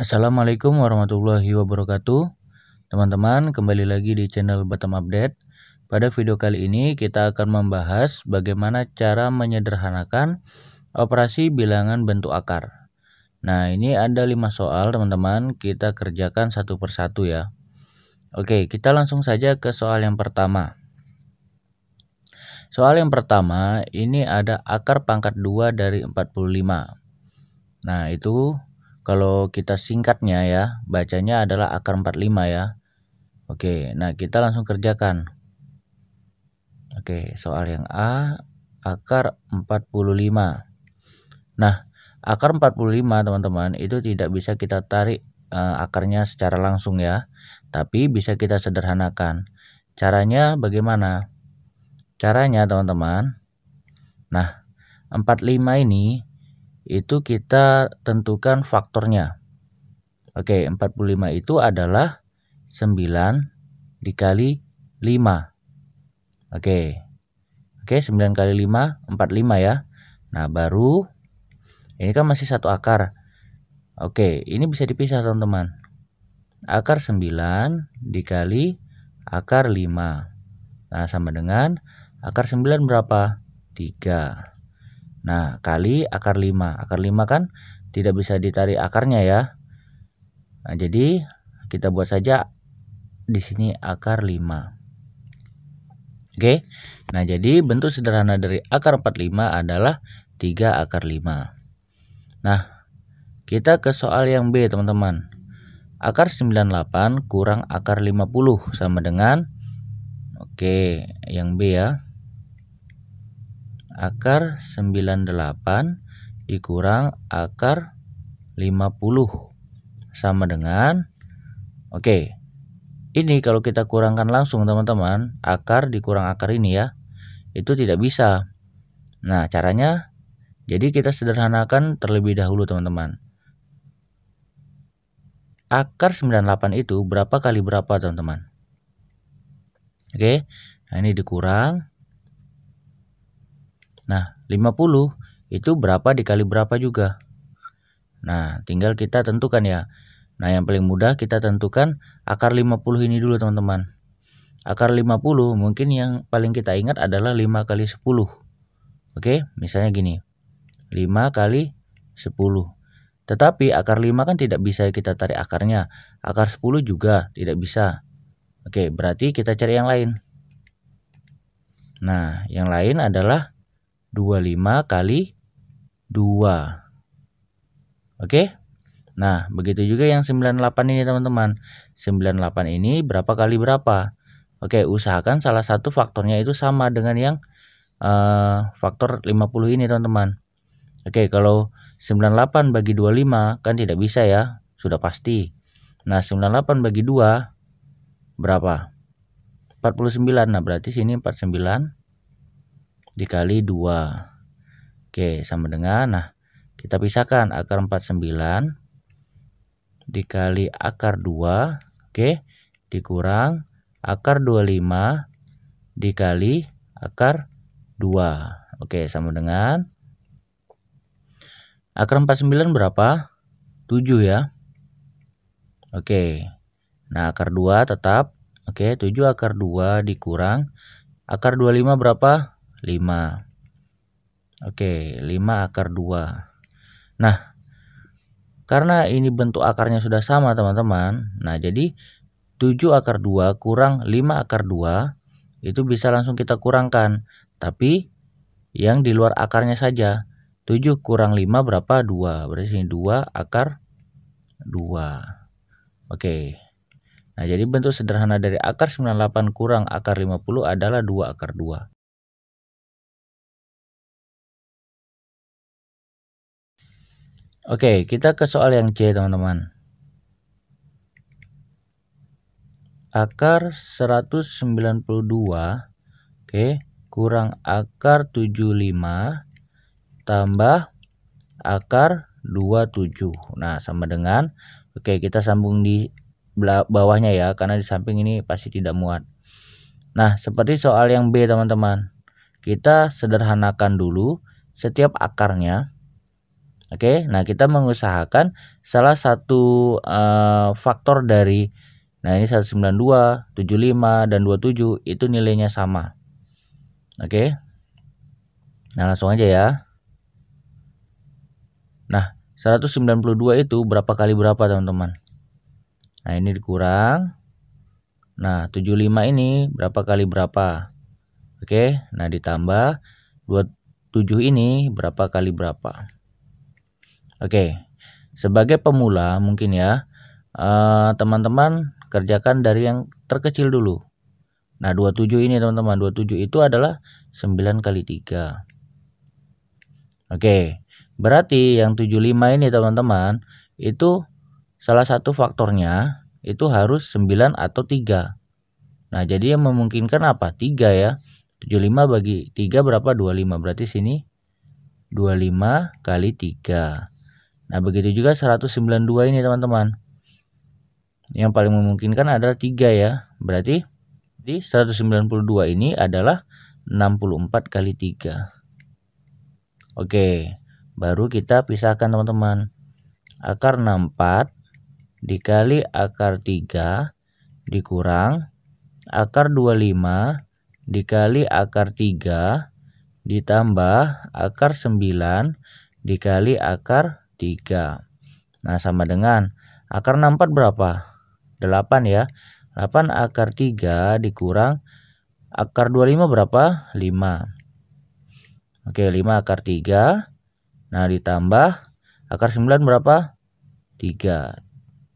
Assalamualaikum warahmatullahi wabarakatuh Teman-teman kembali lagi di channel Batam Update Pada video kali ini kita akan membahas bagaimana cara menyederhanakan operasi bilangan bentuk akar Nah ini ada 5 soal teman-teman kita kerjakan satu persatu ya Oke kita langsung saja ke soal yang pertama Soal yang pertama ini ada akar pangkat 2 dari 45 Nah itu kalau kita singkatnya ya, bacanya adalah akar 45 ya. Oke, nah kita langsung kerjakan. Oke, soal yang A, akar 45. Nah, akar 45 teman-teman itu tidak bisa kita tarik eh, akarnya secara langsung ya, tapi bisa kita sederhanakan. Caranya bagaimana? Caranya teman-teman, nah 45 ini itu kita tentukan faktornya. Oke, 45 itu adalah 9 dikali 5. Oke. Oke, 9 kali 5 45 ya. Nah, baru ini kan masih satu akar. Oke, ini bisa dipisah teman-teman. Akar 9 dikali akar 5. Nah, sama dengan akar 9 berapa? 3. Nah, kali akar 5. Akar 5 kan tidak bisa ditarik akarnya ya. Nah, jadi kita buat saja di sini akar 5. Oke. Nah, jadi bentuk sederhana dari akar 45 adalah 3 akar 5. Nah, kita ke soal yang B, teman-teman. Akar 98 kurang akar 50 sama dengan Oke, yang B ya akar 98 dikurang akar 50 sama dengan oke okay, ini kalau kita kurangkan langsung teman-teman akar dikurang akar ini ya itu tidak bisa nah caranya jadi kita sederhanakan terlebih dahulu teman-teman akar 98 itu berapa kali berapa teman-teman oke okay, nah ini dikurang Nah, 50 itu berapa dikali berapa juga. Nah, tinggal kita tentukan ya. Nah, yang paling mudah kita tentukan akar 50 ini dulu teman-teman. Akar 50 mungkin yang paling kita ingat adalah 5 kali 10. Oke, misalnya gini. 5 kali 10. Tetapi akar 5 kan tidak bisa kita tarik akarnya. Akar 10 juga tidak bisa. Oke, berarti kita cari yang lain. Nah, yang lain adalah 25 kali 2. Oke? Nah, begitu juga yang 98 ini teman-teman. 98 ini berapa kali berapa? Oke, usahakan salah satu faktornya itu sama dengan yang uh, faktor 50 ini teman-teman. Oke, kalau 98 bagi 25 kan tidak bisa ya, sudah pasti. Nah, 98 bagi 2 berapa? 49. Nah, berarti sini 49 dikali 2 Oke sama dengan nah kita pisahkan akar 49 dikali akar 2 Oke dikurang akar 25 dikali akar 2 Oke sama dengan akar 49 berapa 7 ya Oke Nah akar 2 tetap Oke 7 akar 2 dikurang akar 25 berapa 5. Oke, 5 akar 2. Nah, karena ini bentuk akarnya sudah sama teman-teman. Nah, jadi 7 akar 2 kurang 5 akar 2 itu bisa langsung kita kurangkan. Tapi yang di luar akarnya saja. 7 kurang 5 berapa? 2. Berarti sini 2 akar 2. Oke. Nah, jadi bentuk sederhana dari akar 98 kurang akar 50 adalah 2 akar 2. Oke, kita ke soal yang C, teman-teman. Akar 192, oke, kurang akar 75 tambah akar 27. Nah, sama dengan oke, kita sambung di bawahnya ya, karena di samping ini pasti tidak muat. Nah, seperti soal yang B, teman-teman. Kita sederhanakan dulu setiap akarnya Oke, nah kita mengusahakan salah satu uh, faktor dari nah ini 192, 75 dan 27 itu nilainya sama. Oke. Nah, langsung aja ya. Nah, 192 itu berapa kali berapa, teman-teman? Nah, ini dikurang. Nah, 75 ini berapa kali berapa? Oke, nah ditambah 27 ini berapa kali berapa? Oke, sebagai pemula mungkin ya eh, teman-teman uh, kerjakan dari yang terkecil dulu. Nah 27 ini teman-teman 27 itu adalah 9 kali 3. Oke, berarti yang 75 ini teman-teman itu salah satu faktornya itu harus 9 atau 3. Nah, jadi yang memungkinkan apa? 3 ya. 75 bagi 3 berapa? 25. Berarti sini 25 kali 3. Nah, begitu juga 192 ini teman-teman. Yang paling memungkinkan adalah 3 ya. Berarti di 192 ini adalah 64 kali 3. Oke, baru kita pisahkan teman-teman. Akar 64 dikali akar 3 dikurang akar 25 dikali akar 3 ditambah akar 9 dikali akar 3. Nah, sama dengan akar 64 berapa? 8 ya. 8 akar 3 dikurang akar 25 berapa? 5. Oke, 5 akar 3. Nah, ditambah akar 9 berapa? 3.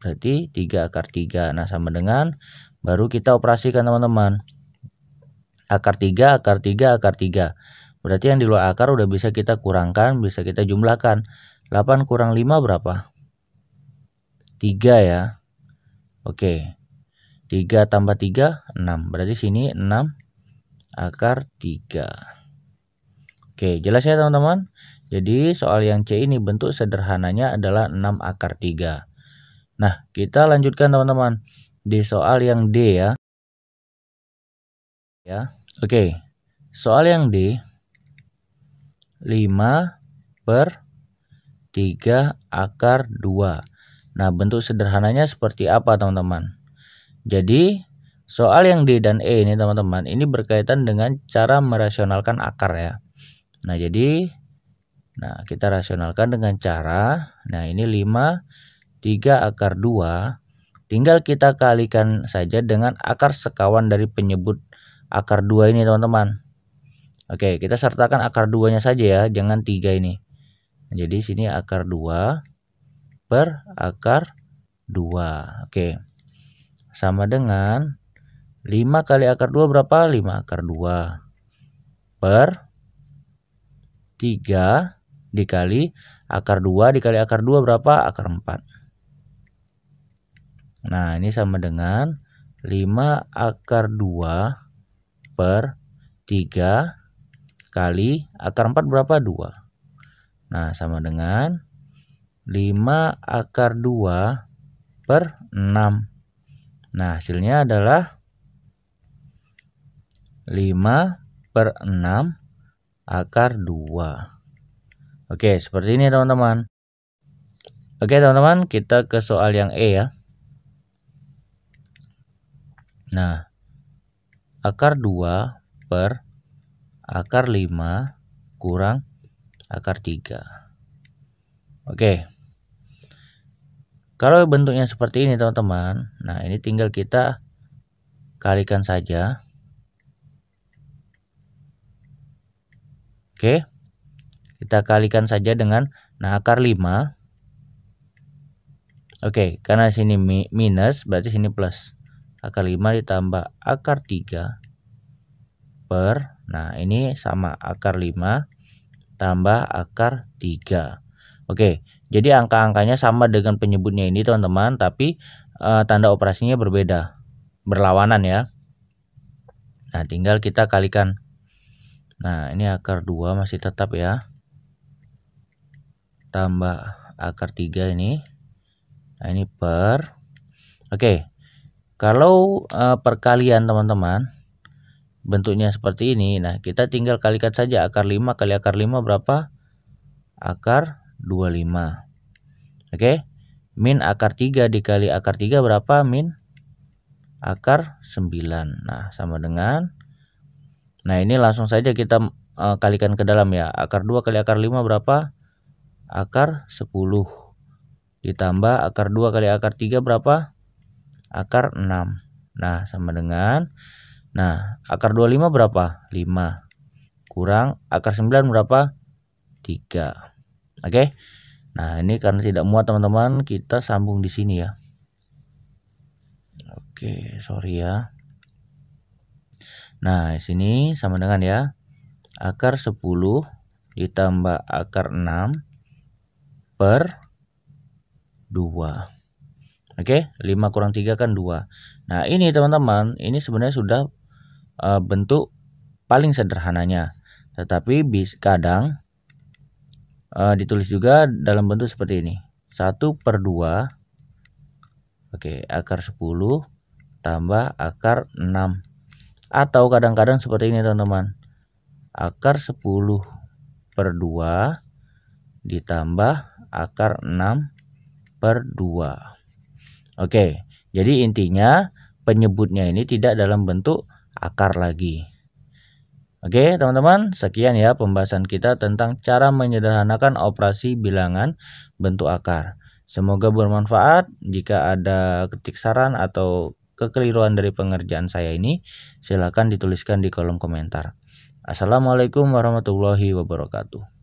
Berarti 3 akar 3. Nah, sama dengan baru kita operasikan teman-teman. Akar 3, akar 3, akar 3. Berarti yang di luar akar udah bisa kita kurangkan, bisa kita jumlahkan. 8 kurang 5 berapa? 3 ya. Oke. 3 tambah 3 6. Berarti sini 6 akar 3. Oke, jelas ya teman-teman? Jadi soal yang C ini bentuk sederhananya adalah 6 akar 3. Nah, kita lanjutkan teman-teman di soal yang D ya. Ya. Oke. Soal yang D 5 per 3 akar 2. Nah, bentuk sederhananya seperti apa, teman-teman? Jadi, soal yang D dan E ini, teman-teman, ini berkaitan dengan cara merasionalkan akar ya. Nah, jadi nah kita rasionalkan dengan cara nah ini 5 3 akar 2 tinggal kita kalikan saja dengan akar sekawan dari penyebut akar 2 ini, teman-teman. Oke, kita sertakan akar 2 nya saja ya, jangan 3 ini. Jadi sini akar 2 per akar 2. Oke. Sama dengan 5 kali akar 2 berapa? 5 akar 2 per 3 dikali akar 2 dikali akar 2 berapa? Akar 4. Nah, ini sama dengan 5 akar 2 per 3 kali akar 4 berapa? 2. Nah, sama dengan 5 akar 2 per 6. Nah, hasilnya adalah 5 per 6 akar 2. Oke, seperti ini ya, teman-teman. Oke, teman-teman, kita ke soal yang E ya. Nah, akar 2 per akar 5 kurang akar 3. Oke. Kalau bentuknya seperti ini teman-teman, nah ini tinggal kita kalikan saja. Oke. Kita kalikan saja dengan nah akar 5. Oke, karena sini minus berarti sini plus. Akar 5 ditambah akar 3 per. Nah, ini sama akar 5 tambah akar 3. Oke, jadi angka-angkanya sama dengan penyebutnya ini teman-teman, tapi e, tanda operasinya berbeda, berlawanan ya. Nah, tinggal kita kalikan. Nah, ini akar 2 masih tetap ya. Tambah akar 3 ini. Nah, ini per. Oke, kalau e, perkalian teman-teman, bentuknya seperti ini. Nah, kita tinggal kalikan saja akar 5 kali akar 5 berapa? Akar 25. Oke. Okay? Min akar 3 dikali akar 3 berapa? Min akar 9. Nah, sama dengan Nah, ini langsung saja kita uh, kalikan ke dalam ya. Akar 2 kali akar 5 berapa? Akar 10. Ditambah akar 2 kali akar 3 berapa? Akar 6. Nah, sama dengan Nah, akar 25 berapa? 5. Kurang akar 9 berapa? 3. Oke. Okay? Nah, ini karena tidak muat teman-teman, kita sambung di sini ya. Oke, sorry ya. Nah, di sini sama dengan ya. Akar 10 ditambah akar 6 per 2. Oke, 5 kurang 3 kan 2. Nah, ini teman-teman, ini sebenarnya sudah uh, bentuk paling sederhananya. Tetapi bis, kadang uh, ditulis juga dalam bentuk seperti ini. 1 per 2 Oke, okay, akar 10 tambah akar 6 Atau kadang-kadang seperti ini teman-teman Akar 10 per 2 ditambah akar 6 per 2 Oke, okay, jadi intinya penyebutnya ini tidak dalam bentuk akar lagi. Oke teman-teman, sekian ya pembahasan kita tentang cara menyederhanakan operasi bilangan bentuk akar. Semoga bermanfaat. Jika ada ketik saran atau kekeliruan dari pengerjaan saya ini, silakan dituliskan di kolom komentar. Assalamualaikum warahmatullahi wabarakatuh.